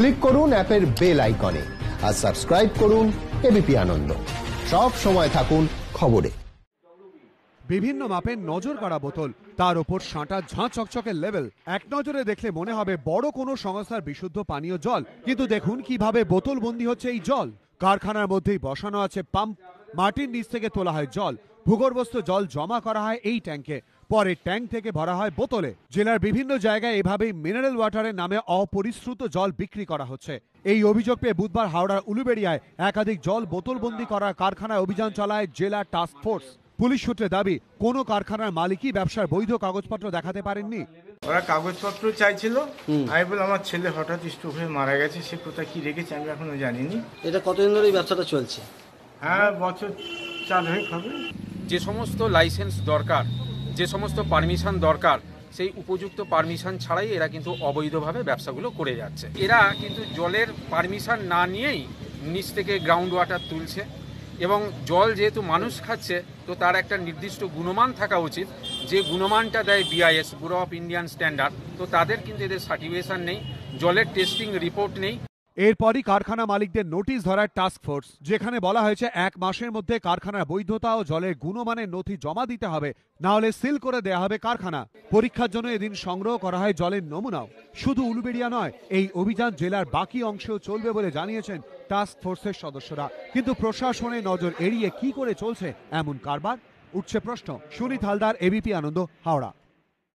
click করুন অ্যাপের bell আইকনে আর সাবস্ক্রাইব করুন এবিপি আনন্দ সব সময় থাকুন খবরে বিভিন্ন মাপের নজর কাড়া বোতল তার ওপর সাঁটা ঝাঁ চকচকের লেভেল এক নজরে দেখলে মনে হবে বড় কোনো সংস্থার বিশুদ্ধ পানীয় জল কিন্তু দেখুন কিভাবে বন্দী হচ্ছে এই জল কারখানার মধ্যেই বসানো আছে পাম্প মাটির নিচ থেকে তোলা হয় জল ভূগর্ভস্থ জল জমা করা হয় এই ট্যাঙ্কে পরে ট্যাঙ্ক থেকে ভরা হয় বোতলে জেলার বিভিন্ন জায়গায় এভাবেই মিনারেল ওয়াটারের নামে অপরিশ্রুত জল বিক্রি করা হচ্ছে এই অভিযোগ পেয়ে বুধবার হাওড়ার উলুবেড়িয়ায় একাধিক জল বোতলবন্দি করার কারখানায় অভিযান চালায় জেলা টাস্ক ফোর্স পুলিশ সূত্রে দাবি কোনো কারখানার মালিকই ব্যবসার বৈধ কাগজপত্র দেখাতে পারেননি ওরা কাগজপত্র চাইছিল আমি বললাম আমার ছেলে হঠাৎ স্ট্রোক হয়ে মারা গেছে সে কোথায় কি রেখেছে আমি এখনো জানিনি এটা কতদিন ধরে এই ব্যবসাটা চলছে হ্যাঁ বছর চার হবে যে সমস্ত লাইসেন্স দরকার যে সমস্ত পারমিশন দরকার সেই উপযুক্ত পারমিশন ছাড়াই এরা কিন্তু অবৈধভাবে ব্যবসাগুলো করে যাচ্ছে এরা কিন্তু জলের পারমিশন না নিয়েই নিচ থেকে গ্রাউন্ড ওয়াটার তুলছে এবং জল যেহেতু মানুষ খাচ্ছে তো তার একটা নির্দিষ্ট গুণমান থাকা উচিত যে গুণমানটা দেয় BIS bureau of Indian standard তো তাদের কিন্তু এদের সার্টিফিকেশান নেই জলের টেস্টিং রিপোর্ট নেই এরপরই কারখানা মালিকদের নোটিশ টাস্ক টাস্কফোর্স যেখানে বলা হয়েছে এক মাসের মধ্যে কারখানার বৈধতা ও জলের গুণমানের নথি জমা দিতে হবে না হলে সিল করে দেয়া হবে কারখানা পরীক্ষার জন্য এদিন সংগ্রহ করা হয় জলের নমুনাও শুধু উলুবেড়িয়া নয় এই অভিযান জেলার বাকি অংশেও চলবে বলে জানিয়েছেন টাস্ক ফোর্সের সদস্যরা কিন্তু প্রশাসনে নজর এড়িয়ে কি করে চলছে এমন কারবার উঠছে প্রশ্ন সুনীত হালদার এবিপি আনন্দ হাওড়া